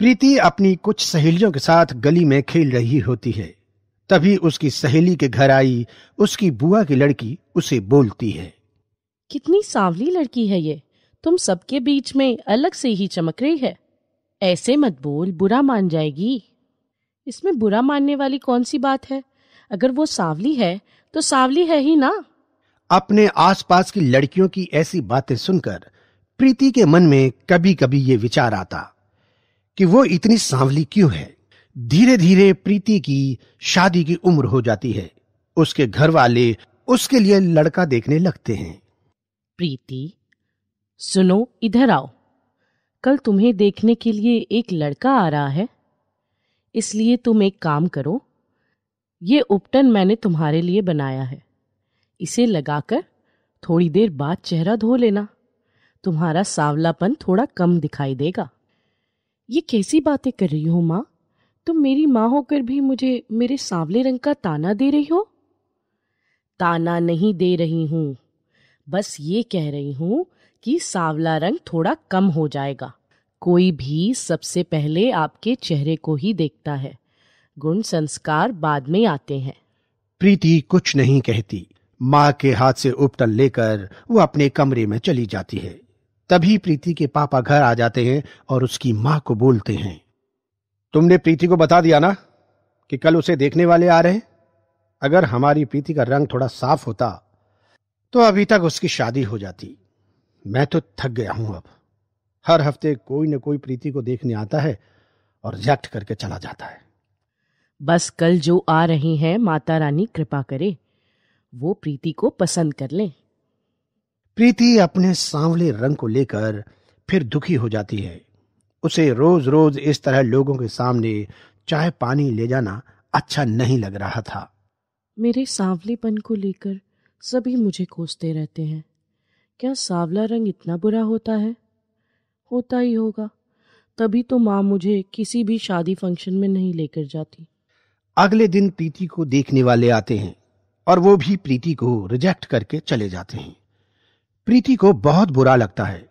प्रीति अपनी कुछ सहेलियों के साथ गली में खेल रही होती है तभी उसकी सहेली के घर आई उसकी बुआ की लड़की उसे बोलती है कितनी सांवली लड़की है ये तुम सबके बीच में अलग से ही चमक रही है ऐसे मत बोल बुरा मान जाएगी इसमें बुरा मानने वाली कौन सी बात है अगर वो सांवली है तो सांवली है ही ना अपने आसपास की लड़कियों की ऐसी बातें सुनकर प्रीति के मन में कभी कभी ये विचार आता कि वो इतनी सांवली क्यों है धीरे धीरे प्रीति की शादी की उम्र हो जाती है उसके घर वाले उसके लिए लड़का देखने लगते हैं प्रीति सुनो इधर आओ कल तुम्हें देखने के लिए एक लड़का आ रहा है इसलिए तुम एक काम करो ये उपटन मैंने तुम्हारे लिए बनाया है इसे लगाकर थोड़ी देर बाद चेहरा धो लेना तुम्हारा सांवलापन थोड़ा कम दिखाई देगा ये कैसी बातें कर रही हो माँ तुम मेरी माँ होकर भी मुझे मेरे सांवले रंग का ताना दे रही हो ताना नहीं दे रही हूँ बस ये कह रही हूँ कि सांवला रंग थोड़ा कम हो जाएगा कोई भी सबसे पहले आपके चेहरे को ही देखता है गुण संस्कार बाद में आते हैं प्रीति कुछ नहीं कहती माँ के हाथ से उपटल लेकर वो अपने कमरे में चली जाती है तभी प्रीति के पापा घर आ जाते हैं और उसकी मां को बोलते हैं तुमने प्रीति को बता दिया ना कि कल उसे देखने वाले आ रहे हैं अगर हमारी प्रीति का रंग थोड़ा साफ होता तो अभी तक उसकी शादी हो जाती मैं तो थक गया हूं अब हर हफ्ते कोई न कोई प्रीति को देखने आता है और रिजेक्ट करके चला जाता है बस कल जो आ रही हैं माता रानी कृपा करे वो प्रीति को पसंद कर लें प्रीति अपने सांवले रंग को लेकर फिर दुखी हो जाती है उसे रोज रोज इस तरह लोगों के सामने चाय पानी ले जाना अच्छा नहीं लग रहा था मेरे सांवलेपन को लेकर सभी मुझे कोसते रहते हैं क्या सांवला रंग इतना बुरा होता है होता ही होगा तभी तो माँ मुझे किसी भी शादी फंक्शन में नहीं लेकर जाती अगले दिन प्रीति को देखने वाले आते हैं और वो भी प्रीति को रिजेक्ट करके चले जाते हैं प्रीति को बहुत बुरा लगता है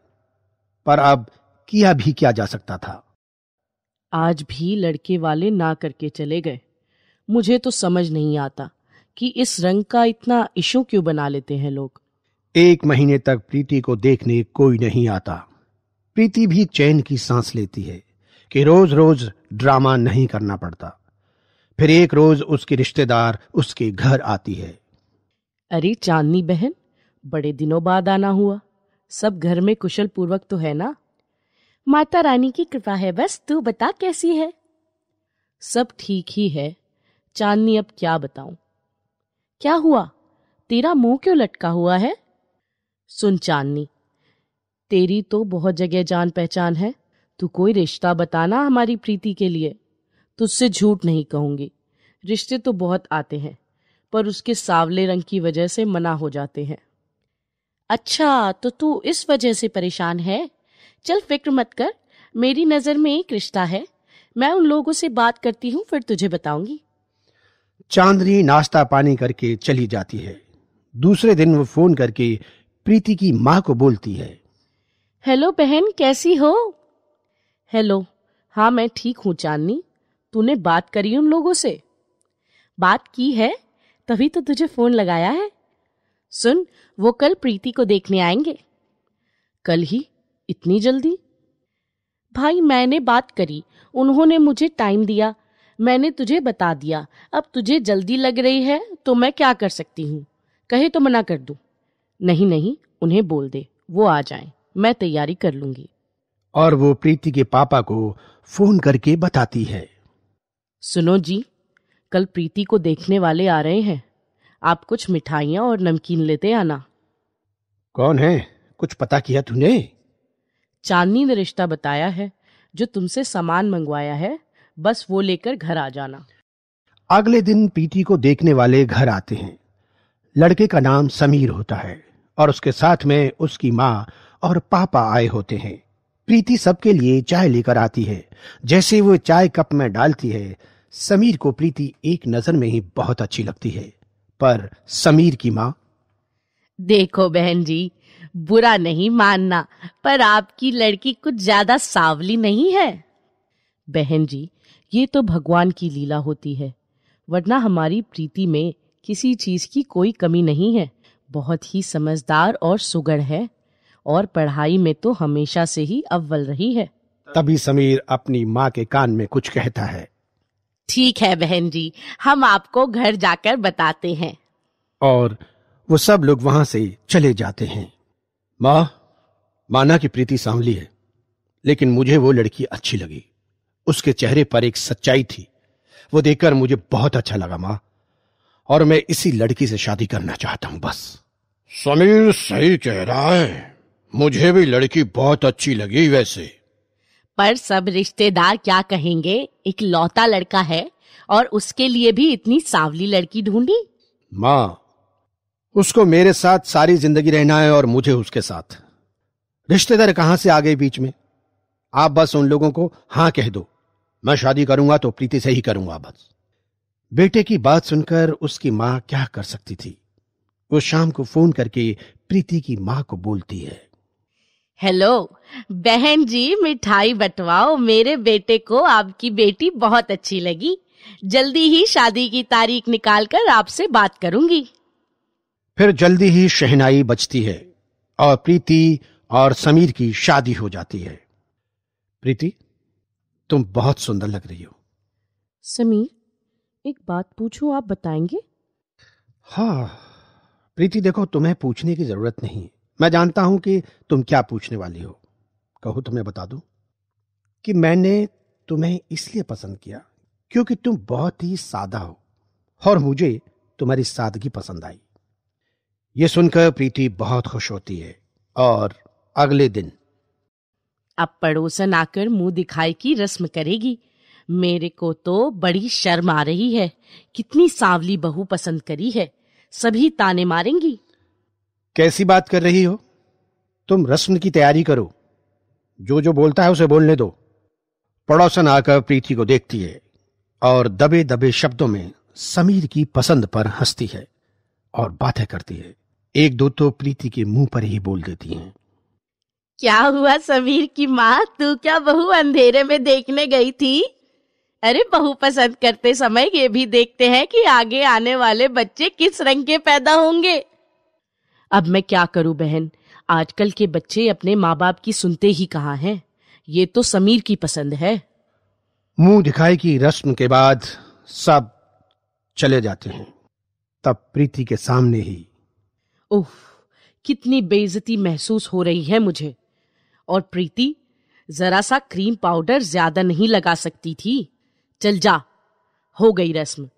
पर अब किया भी क्या जा सकता था आज भी लड़के वाले ना करके चले गए मुझे तो समझ नहीं आता कि इस रंग का इतना इशू क्यों बना लेते हैं लोग एक महीने तक प्रीति को देखने कोई नहीं आता प्रीति भी चैन की सांस लेती है कि रोज रोज ड्रामा नहीं करना पड़ता फिर एक रोज उसकी रिश्तेदार उसके घर आती है अरे चांदनी बहन बड़े दिनों बाद आना हुआ सब घर में कुशल पूर्वक तो है ना माता रानी की कृपा है बस तू बता कैसी है सब ठीक ही है चांदनी अब क्या बताऊं क्या हुआ तेरा मुंह क्यों लटका हुआ है सुन चांदनी तेरी तो बहुत जगह जान पहचान है तू कोई रिश्ता बताना हमारी प्रीति के लिए तुझसे झूठ नहीं कहूंगी रिश्ते तो बहुत आते हैं पर उसके सावले रंग की वजह से मना हो जाते हैं अच्छा तो तू इस वजह से परेशान है चल फिक्र मत कर मेरी नजर में एक रिश्ता है मैं उन लोगों से बात करती हूँ फिर तुझे बताऊंगी चांदनी नाश्ता पानी करके चली जाती है दूसरे दिन वो फोन करके प्रीति की माँ को बोलती है हेलो बहन कैसी हो हेलो हाँ मैं ठीक हूँ चांदनी तूने बात करी उन लोगों से बात की है तभी तो तुझे फोन लगाया है सुन वो कल प्रीति को देखने आएंगे कल ही इतनी जल्दी भाई मैंने बात करी उन्होंने मुझे टाइम दिया मैंने तुझे बता दिया अब तुझे जल्दी लग रही है तो मैं क्या कर सकती हूँ कहे तो मना कर दू नहीं नहीं उन्हें बोल दे वो आ जाए मैं तैयारी कर लूंगी और वो प्रीति के पापा को फोन करके बताती है सुनो जी कल प्रीति को देखने वाले आ रहे हैं आप कुछ मिठाइयाँ और नमकीन लेते आना कौन है कुछ पता किया तूने चांदनी ने रिश्ता बताया है जो तुमसे सामान मंगवाया है बस वो लेकर घर आ जाना अगले दिन पीटी को देखने वाले घर आते हैं लड़के का नाम समीर होता है और उसके साथ में उसकी माँ और पापा आए होते हैं प्रीति सबके लिए चाय लेकर आती है जैसे वो चाय कप में डालती है समीर को प्रीति एक नजर में ही बहुत अच्छी लगती है पर समीर की माँ देखो बहन जी बुरा नहीं मानना पर आपकी लड़की कुछ ज्यादा सावली नहीं है बहन जी ये तो भगवान की लीला होती है वरना हमारी प्रीति में किसी चीज की कोई कमी नहीं है बहुत ही समझदार और सुगढ़ है और पढ़ाई में तो हमेशा से ही अव्वल रही है तभी समीर अपनी माँ के कान में कुछ कहता है ठीक है बहन जी हम आपको घर जाकर बताते हैं और वो सब लोग वहां से चले जाते हैं माँ माना की प्रीति सांवली है लेकिन मुझे वो लड़की अच्छी लगी उसके चेहरे पर एक सच्चाई थी वो देखकर मुझे बहुत अच्छा लगा माँ और मैं इसी लड़की से शादी करना चाहता हूँ बस समीर सही कह रहा है मुझे भी लड़की बहुत अच्छी लगी वैसे पर सब रिश्तेदार क्या कहेंगे एक लौता लड़का है और उसके लिए भी इतनी सावली लड़की ढूंढी माँ उसको मेरे साथ सारी जिंदगी रहना है और मुझे उसके साथ रिश्तेदार कहां से आ गए बीच में आप बस उन लोगों को हाँ कह दो मैं शादी करूंगा तो प्रीति से ही करूंगा बस बेटे की बात सुनकर उसकी माँ क्या कर सकती थी वो शाम को फोन करके प्रीति की माँ को बोलती है हेलो बहन जी मिठाई बटवाओ मेरे बेटे को आपकी बेटी बहुत अच्छी लगी जल्दी ही शादी की तारीख निकालकर आपसे बात करूंगी फिर जल्दी ही शहनाई बचती है और प्रीति और समीर की शादी हो जाती है प्रीति तुम बहुत सुंदर लग रही हो समीर एक बात पूछूं आप बताएंगे हाँ प्रीति देखो तुम्हें पूछने की जरूरत नहीं मैं जानता हूं कि तुम क्या पूछने वाली हो कहो तुम्हें बता दूं कि मैंने तुम्हें इसलिए पसंद किया क्योंकि तुम बहुत ही सादा हो और मुझे तुम्हारी सादगी पसंद आई ये सुनकर प्रीति बहुत खुश होती है और अगले दिन अब पड़ोसन आकर मुंह दिखाई की रस्म करेगी मेरे को तो बड़ी शर्म आ रही है कितनी सांवली बहू पसंद करी है सभी ताने मारेंगी कैसी बात कर रही हो तुम रस्म की तैयारी करो जो जो बोलता है उसे बोलने दो पड़ोसन आकर प्रीति को देखती है और दबे दबे शब्दों में समीर की पसंद पर हंसती है और बातें करती है एक दो तो प्रीति के मुंह पर ही बोल देती हैं क्या हुआ समीर की माँ तू क्या बहू अंधेरे में देखने गई थी अरे बहू पसंद करते समय ये भी देखते हैं कि आगे आने वाले बच्चे किस रंग के पैदा होंगे अब मैं क्या करूं बहन आजकल के बच्चे अपने माँ बाप की सुनते ही कहा हैं ये तो समीर की पसंद है मुंह दिखाई की रस्म के बाद सब चले जाते हैं तब प्रीति के सामने ही ओह कितनी बेइज्जती महसूस हो रही है मुझे और प्रीति जरा सा क्रीम पाउडर ज्यादा नहीं लगा सकती थी चल जा हो गई रस्म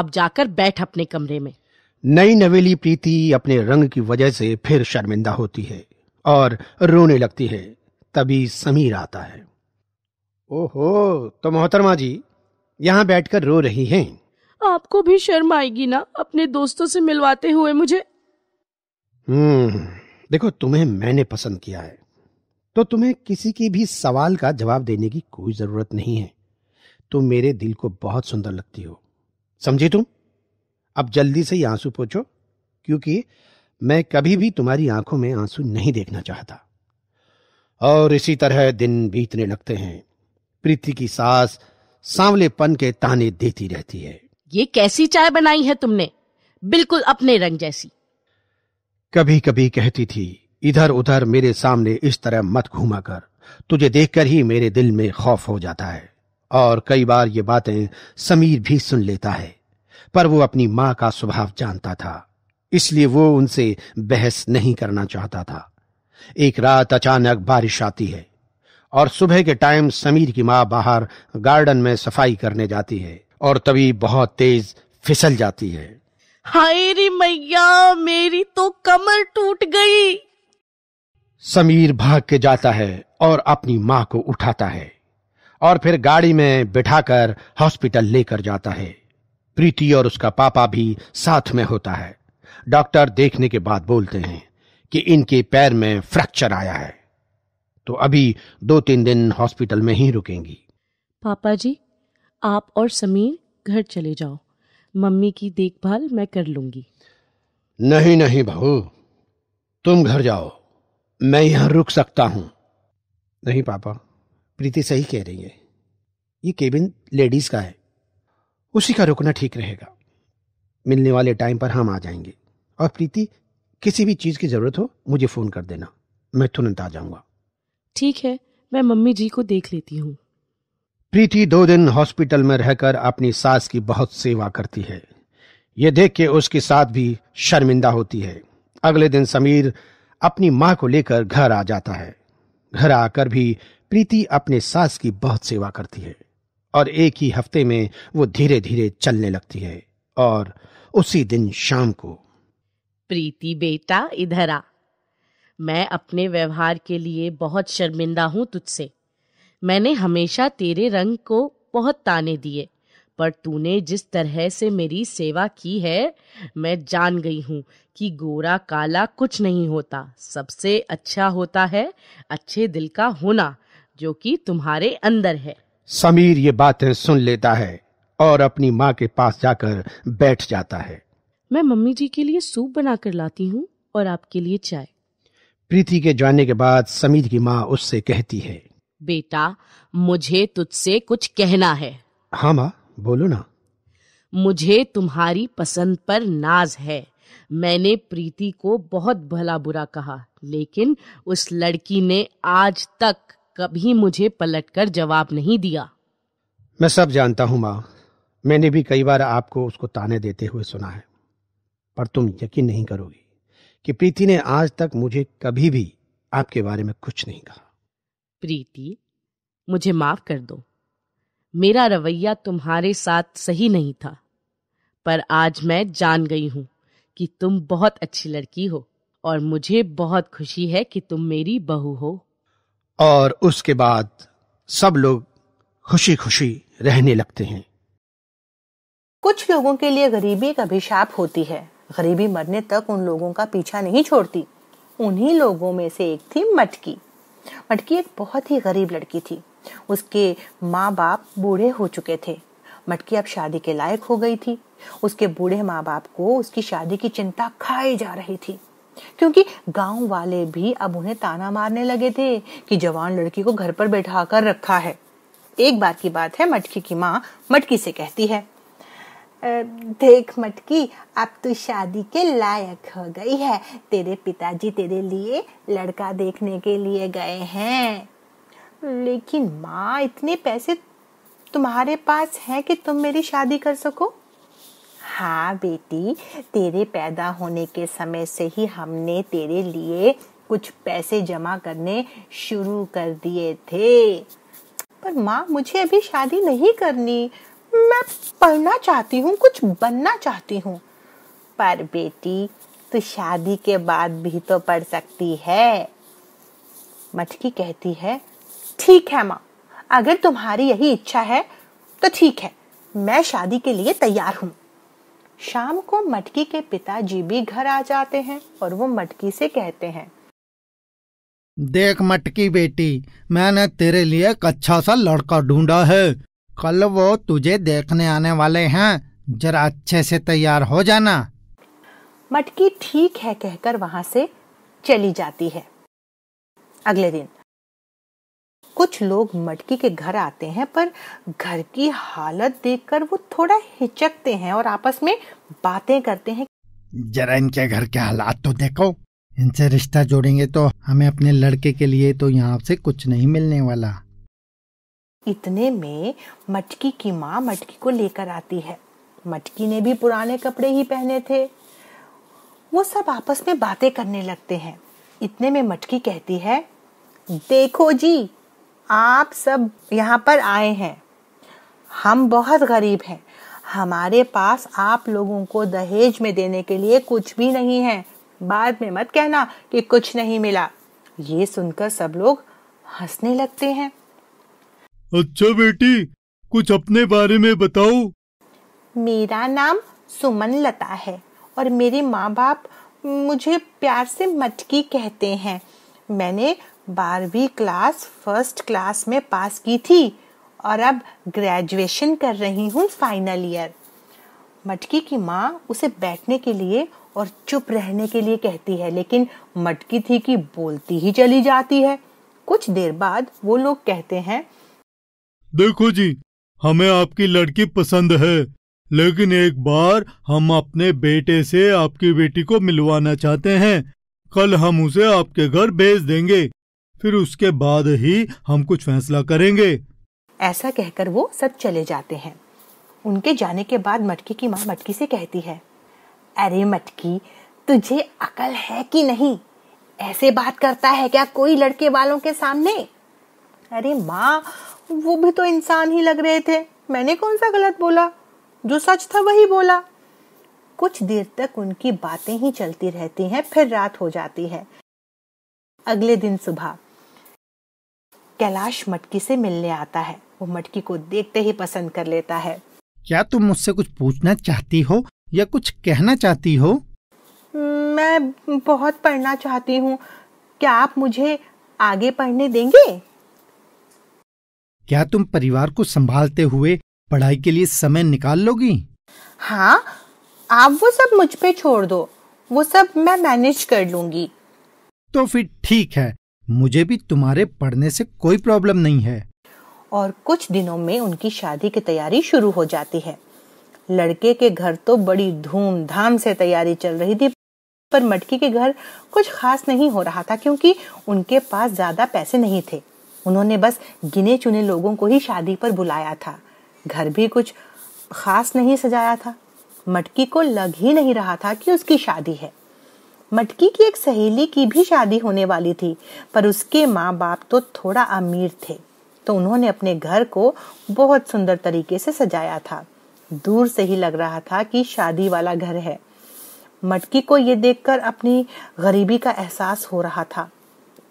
अब जाकर बैठ अपने कमरे में नई नवेली प्रीति अपने रंग की वजह से फिर शर्मिंदा होती है और रोने लगती है तभी समीर आता है ओहो तो मोहतरमा जी यहाँ बैठकर रो रही हैं आपको भी शर्म आएगी ना अपने दोस्तों से मिलवाते हुए मुझे हम्म देखो तुम्हें मैंने पसंद किया है तो तुम्हें किसी की भी सवाल का जवाब देने की कोई जरूरत नहीं है तुम मेरे दिल को बहुत सुंदर लगती हो समझी तुम अब जल्दी से ये आंसू पोछो क्योंकि मैं कभी भी तुम्हारी आंखों में आंसू नहीं देखना चाहता और इसी तरह दिन बीतने लगते हैं प्रीति की सास सांवलेपन के ताने देती रहती है ये कैसी चाय बनाई है तुमने बिल्कुल अपने रंग जैसी कभी कभी कहती थी इधर उधर मेरे सामने इस तरह मत घूमा कर तुझे देखकर ही मेरे दिल में खौफ हो जाता है और कई बार ये बातें समीर भी सुन लेता है पर वो अपनी मां का स्वभाव जानता था इसलिए वो उनसे बहस नहीं करना चाहता था एक रात अचानक बारिश आती है और सुबह के टाइम समीर की मां बाहर गार्डन में सफाई करने जाती है और तभी बहुत तेज फिसल जाती है हाय रे मैया मेरी तो कमर टूट गई समीर भाग के जाता है और अपनी मां को उठाता है और फिर गाड़ी में बिठाकर हॉस्पिटल लेकर जाता है प्रीति और उसका पापा भी साथ में होता है डॉक्टर देखने के बाद बोलते हैं कि इनके पैर में फ्रैक्चर आया है तो अभी दो तीन दिन हॉस्पिटल में ही रुकेंगी पापा जी आप और समीर घर चले जाओ मम्मी की देखभाल मैं कर लूंगी नहीं नहीं बहू तुम घर जाओ मैं यहां रुक सकता हूँ नहीं पापा प्रीति सही कह रही है ये केबिन लेडीज का है उसी का रुकना ठीक रहेगा मिलने वाले टाइम पर हम आ जाएंगे और प्रीति किसी भी चीज़ की ज़रूरत हो मुझे फ़ोन कर देना मैं तुरंत आ जाऊंगा ठीक है मैं मम्मी जी को देख लेती हूँ प्रीति दो दिन हॉस्पिटल में रहकर अपनी सास की बहुत सेवा करती है ये देख के उसके साथ भी शर्मिंदा होती है अगले दिन समीर अपनी माँ को लेकर घर आ जाता है घर आकर भी प्रीति अपने सास की बहुत सेवा करती है और एक ही हफ्ते में वो धीरे धीरे चलने लगती है और उसी दिन शाम को प्रीति बेटा इधर आ मैं अपने व्यवहार के लिए बहुत शर्मिंदा हूँ तुझसे मैंने हमेशा तेरे रंग को बहुत ताने दिए पर तूने जिस तरह से मेरी सेवा की है मैं जान गई हूँ कि गोरा काला कुछ नहीं होता सबसे अच्छा होता है अच्छे दिल का होना जो कि तुम्हारे अंदर है समीर ये बातें सुन लेता है और अपनी माँ के पास जाकर बैठ जाता है मैं मम्मी जी के लिए सूप बनाकर लाती हूँ और आपके लिए चाय प्रीति के जाने के बाद समीर की माँ उससे कहती है बेटा मुझे तुझसे कुछ कहना है हाँ माँ बोलो ना मुझे तुम्हारी पसंद पर नाज है मैंने प्रीति को बहुत भला बुरा कहा लेकिन उस लड़की ने आज तक कभी मुझे पलटकर जवाब नहीं दिया मैं सब जानता हूं माँ मैंने भी कई बार आपको उसको ताने देते हुए सुना है पर तुम यकीन नहीं करोगी कि प्रीति ने आज तक मुझे कभी भी आपके बारे में कुछ नहीं कहा प्रीति मुझे माफ कर दो मेरा रवैया तुम्हारे साथ सही नहीं था पर आज मैं जान गई हूं कि तुम बहुत अच्छी लड़की हो और मुझे बहुत खुशी है कि तुम मेरी बहू हो और उसके बाद सब लोग खुशी खुशी रहने लगते हैं कुछ लोगों के लिए गरीबी एक अभिशाप होती है गरीबी मरने तक उन लोगों का पीछा नहीं छोड़ती उन्हीं लोगों में से एक थी मटकी मटकी एक बहुत ही गरीब लड़की थी उसके माँ बाप बूढ़े हो चुके थे मटकी अब शादी के लायक हो गई थी उसके बूढ़े माँ बाप को उसकी शादी की चिंता खाई जा रही थी क्योंकि गांव वाले भी अब उन्हें ताना मारने लगे थे कि जवान लड़की को घर पर बैठा कर रखा है एक बार की बात है मटकी की माँ मटकी से कहती है देख मटकी अब तो शादी के लायक हो गई है तेरे पिताजी तेरे लिए लड़का देखने के लिए गए हैं लेकिन माँ इतने पैसे तुम्हारे पास हैं कि तुम मेरी शादी कर सको हाँ बेटी तेरे पैदा होने के समय से ही हमने तेरे लिए कुछ पैसे जमा करने शुरू कर दिए थे पर माँ मुझे अभी शादी नहीं करनी मैं पढ़ना चाहती हूँ कुछ बनना चाहती हूँ पर बेटी तो शादी के बाद भी तो पढ़ सकती है मटकी कहती है ठीक है माँ अगर तुम्हारी यही इच्छा है तो ठीक है मैं शादी के लिए तैयार हूँ शाम को मटकी के पिताजी भी घर आ जाते हैं और वो मटकी से कहते हैं देख मटकी बेटी मैंने तेरे लिए एक अच्छा सा लड़का ढूंढा है कल वो तुझे देखने आने वाले हैं जरा अच्छे से तैयार हो जाना मटकी ठीक है कहकर वहां से चली जाती है अगले दिन कुछ लोग मटकी के घर आते हैं पर घर की हालत देखकर वो थोड़ा हिचकते हैं और आपस में बातें करते हैं जरा इनके घर के हालात तो देखो इनसे रिश्ता जोड़ेंगे तो हमें अपने लड़के के लिए तो यहाँ से कुछ नहीं मिलने वाला इतने में मटकी की माँ मटकी को लेकर आती है मटकी ने भी पुराने कपड़े ही पहने थे वो सब आपस में बातें करने लगते हैं इतने में मटकी कहती है देखो जी आप सब यहाँ पर आए हैं हम बहुत गरीब हैं हमारे पास आप लोगों को दहेज में देने के लिए कुछ भी नहीं है बाद में मत कहना कि कुछ नहीं मिला ये सुनकर सब लोग हंसने लगते हैं अच्छा बेटी कुछ अपने बारे में बताओ मेरा नाम सुमन लता है और मेरे माँ बाप मुझे प्यार से मटकी कहते हैं मैंने बारहवीं क्लास फर्स्ट क्लास में पास की थी और अब ग्रेजुएशन कर रही हूँ फाइनल ईयर मटकी की माँ उसे बैठने के लिए और चुप रहने के लिए कहती है लेकिन मटकी थी कि बोलती ही चली जाती है कुछ देर बाद वो लोग कहते हैं देखो जी हमें आपकी लड़की पसंद है लेकिन एक बार हम अपने बेटे से आपकी बेटी को मिलवाना चाहते हैं कल हम उसे आपके घर भेज देंगे फिर उसके बाद ही हम कुछ फैसला करेंगे ऐसा कहकर वो सब चले जाते हैं उनके जाने के बाद मटकी की माँ मटकी से कहती है अरे मटकी तुझे अकल है कि नहीं ऐसे बात करता है क्या कोई लड़के वालों के सामने अरे माँ वो भी तो इंसान ही लग रहे थे मैंने कौन सा गलत बोला जो सच था वही बोला कुछ देर तक उनकी बातें ही चलती रहती हैं फिर रात हो जाती है अगले दिन सुबह कैलाश मटकी से मिलने आता है वो मटकी को देखते ही पसंद कर लेता है क्या तुम मुझसे कुछ पूछना चाहती हो या कुछ कहना चाहती हो मैं बहुत पढ़ना चाहती हूँ क्या आप मुझे आगे पढ़ने देंगे क्या तुम परिवार को संभालते हुए पढ़ाई के लिए समय निकाल लोगी हाँ आप वो सब मुझ पे छोड़ दो वो सब मैं मैनेज कर लूंगी तो फिर ठीक है मुझे भी तुम्हारे पढ़ने से कोई प्रॉब्लम नहीं है और कुछ दिनों में उनकी शादी की तैयारी शुरू हो जाती है लड़के के घर तो बड़ी धूमधाम से तैयारी चल रही थी पर मटकी के घर कुछ खास नहीं हो रहा था क्योंकि उनके पास ज्यादा पैसे नहीं थे उन्होंने बस गिने चुने लोगों को ही शादी पर बुलाया था घर भी कुछ खास नहीं सजाया था मटकी को लग ही नहीं रहा था कि उसकी शादी है मटकी की एक सहेली की भी शादी होने वाली थी पर उसके माँ बाप तो थोड़ा अमीर थे तो उन्होंने अपने घर को बहुत सुंदर तरीके से सजाया था दूर से ही लग रहा था कि शादी वाला घर है मटकी को ये देखकर अपनी गरीबी का एहसास हो रहा था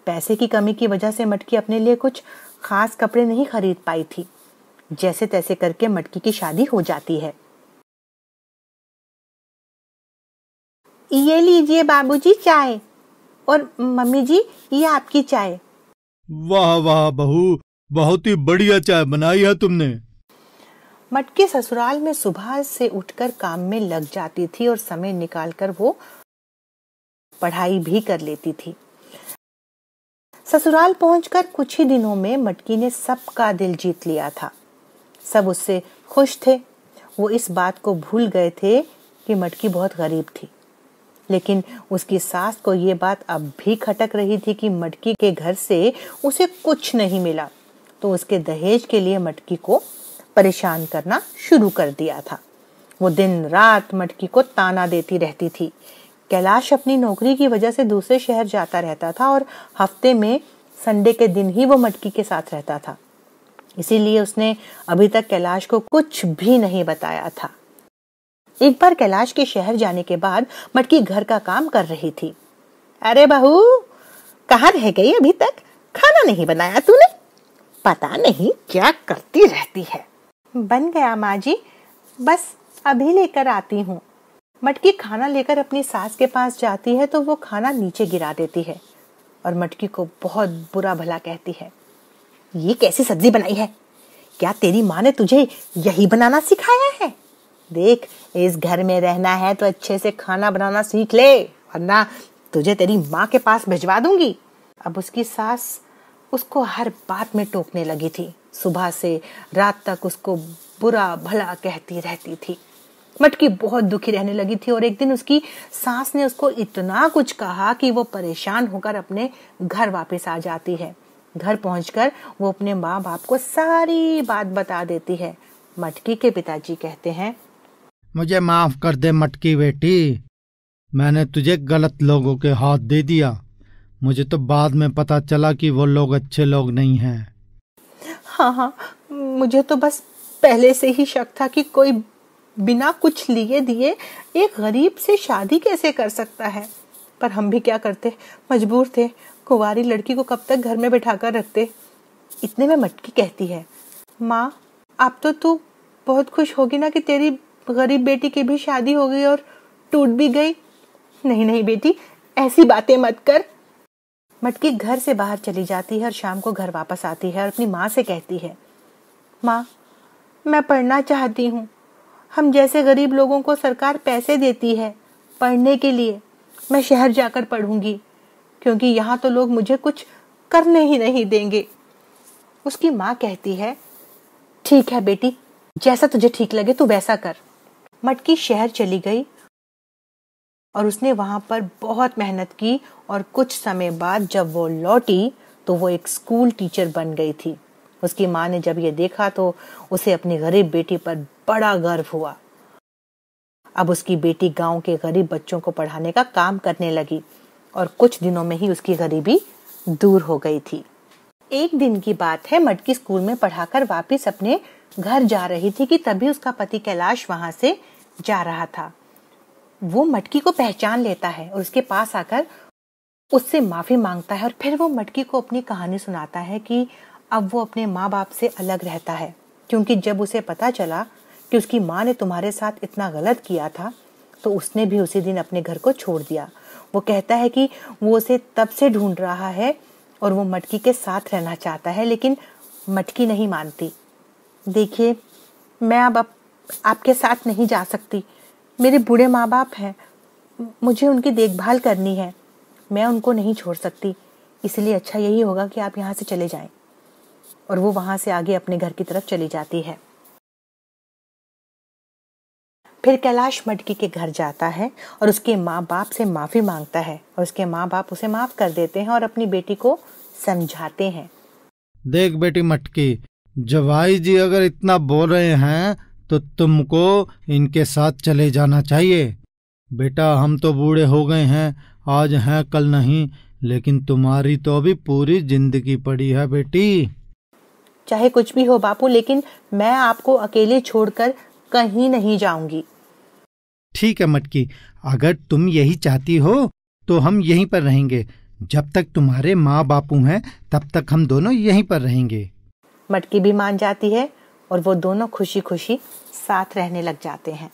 पैसे की कमी की वजह से मटकी अपने लिए कुछ खास कपड़े नहीं खरीद पाई थी जैसे तैसे करके मटकी की शादी हो जाती है ये लीजिए बाबूजी चाय और मम्मी जी ये आपकी चाय वाह वाह बहू बहुत ही बढ़िया चाय बनाई है तुमने मटकी ससुराल में सुबह से उठकर काम में लग जाती थी और समय निकालकर वो पढ़ाई भी कर लेती थी ससुराल पहुंचकर कुछ ही दिनों में मटकी ने सबका दिल जीत लिया था सब उससे खुश थे वो इस बात को भूल गए थे कि मटकी बहुत गरीब थी लेकिन उसकी सास को ये बात अब भी खटक रही थी कि मटकी के घर से उसे कुछ नहीं मिला तो उसके दहेज के लिए मटकी को परेशान करना शुरू कर दिया था वो दिन रात मटकी को ताना देती रहती थी कैलाश अपनी नौकरी की वजह से दूसरे शहर जाता रहता था और हफ्ते में संडे के दिन ही वो मटकी के साथ रहता था इसीलिए उसने अभी तक कैलाश को कुछ भी नहीं बताया था एक बार कैलाश के शहर जाने के बाद मटकी घर का काम कर रही थी अरे बहू कहा रह गई अभी तक खाना नहीं बनाया तूने पता नहीं क्या करती रहती है बन गया माँ जी बस अभी लेकर आती हूँ मटकी खाना लेकर अपनी सास के पास जाती है तो वो खाना नीचे गिरा देती है और मटकी को बहुत बुरा भला कहती है ये कैसी सब्जी बनाई है क्या तेरी माँ ने तुझे यही बनाना सिखाया है देख इस घर में रहना है तो अच्छे से खाना बनाना सीख ले वरना तुझे तेरी माँ के पास भिजवा दूंगी अब उसकी सास उसको हर बात में टोकने लगी थी सुबह से रात तक उसको बुरा भला कहती रहती थी मटकी बहुत दुखी रहने लगी थी और एक दिन उसकी सास ने उसको इतना कुछ कहा कि वो परेशान होकर अपने घर वापस आ जाती है घर पहुंचकर वो अपने माँ बाप को सारी बात बता देती है मटकी के पिताजी कहते हैं मुझे माफ कर दे मटकी बेटी मैंने तुझे गलत लोगों के हाथ दे दिया मुझे तो बाद में पता चला कि वो लोग अच्छे लोग नहीं हैं हाँ हाँ मुझे तो बस पहले से ही शक था कि कोई बिना कुछ लिए दिए एक गरीब से शादी कैसे कर सकता है पर हम भी क्या करते मजबूर थे कुवारी लड़की को कब तक घर में बैठा कर रखते इतने में मटकी कहती है माँ आप तो तू बहुत खुश होगी ना कि तेरी गरीब बेटी की भी शादी हो गई और टूट भी गई नहीं नहीं बेटी ऐसी बातें मत कर मटकी घर से बाहर चली जाती है और शाम को घर वापस आती है और अपनी माँ से कहती है माँ मैं पढ़ना चाहती हूँ हम जैसे गरीब लोगों को सरकार पैसे देती है पढ़ने के लिए मैं शहर जाकर पढ़ूंगी क्योंकि यहाँ तो लोग मुझे कुछ करने ही नहीं देंगे उसकी माँ कहती है ठीक है बेटी जैसा तुझे ठीक लगे तू वैसा कर मटकी शहर चली गई और उसने वहां पर बहुत मेहनत की और कुछ समय बाद जब वो लौटी तो वो एक स्कूल टीचर बन गई थी उसकी माँ ने जब ये देखा तो उसे अपनी गरीब बेटी पर बड़ा गर्व हुआ अब उसकी बेटी गांव के गरीब बच्चों को पढ़ाने का काम करने लगी और कुछ दिनों में ही उसकी गरीबी दूर हो गई थी एक दिन की बात है मटकी स्कूल में पढ़ाकर वापस अपने घर जा रही थी कि तभी उसका पति कैलाश वहां से जा रहा था वो मटकी को पहचान लेता है और उसके पास आकर उससे माफ़ी मांगता है और फिर वो मटकी को अपनी कहानी सुनाता है कि अब वो अपने माँ बाप से अलग रहता है क्योंकि जब उसे पता चला कि उसकी माँ ने तुम्हारे साथ इतना गलत किया था तो उसने भी उसी दिन अपने घर को छोड़ दिया वो कहता है कि वो उसे तब से ढूंढ रहा है और वो मटकी के साथ रहना चाहता है लेकिन मटकी नहीं मानती देखिए मैं अब आपके साथ नहीं जा सकती मेरे बूढ़े माँ बाप हैं मुझे उनकी देखभाल करनी है मैं उनको नहीं छोड़ सकती इसलिए अच्छा यही होगा कि आप यहाँ से चले जाएं और वो वहाँ से आगे अपने घर की तरफ चली जाती है फिर कैलाश मटकी के घर जाता है और उसके माँ बाप से माफ़ी मांगता है और उसके माँ बाप उसे माफ़ कर देते हैं और अपनी बेटी को समझाते हैं देख बेटी मटकी जवाई जी अगर इतना बोल रहे हैं तो तुमको इनके साथ चले जाना चाहिए बेटा हम तो बूढ़े हो गए हैं आज हैं कल नहीं लेकिन तुम्हारी तो अभी पूरी जिंदगी पड़ी है बेटी चाहे कुछ भी हो बापू लेकिन मैं आपको अकेले छोड़कर कहीं नहीं जाऊंगी ठीक है मटकी अगर तुम यही चाहती हो तो हम यहीं पर रहेंगे जब तक तुम्हारे माँ बापू हैं तब तक हम दोनों यहीं पर रहेंगे मटकी भी मान जाती है और वो दोनों खुशी खुशी साथ रहने लग जाते हैं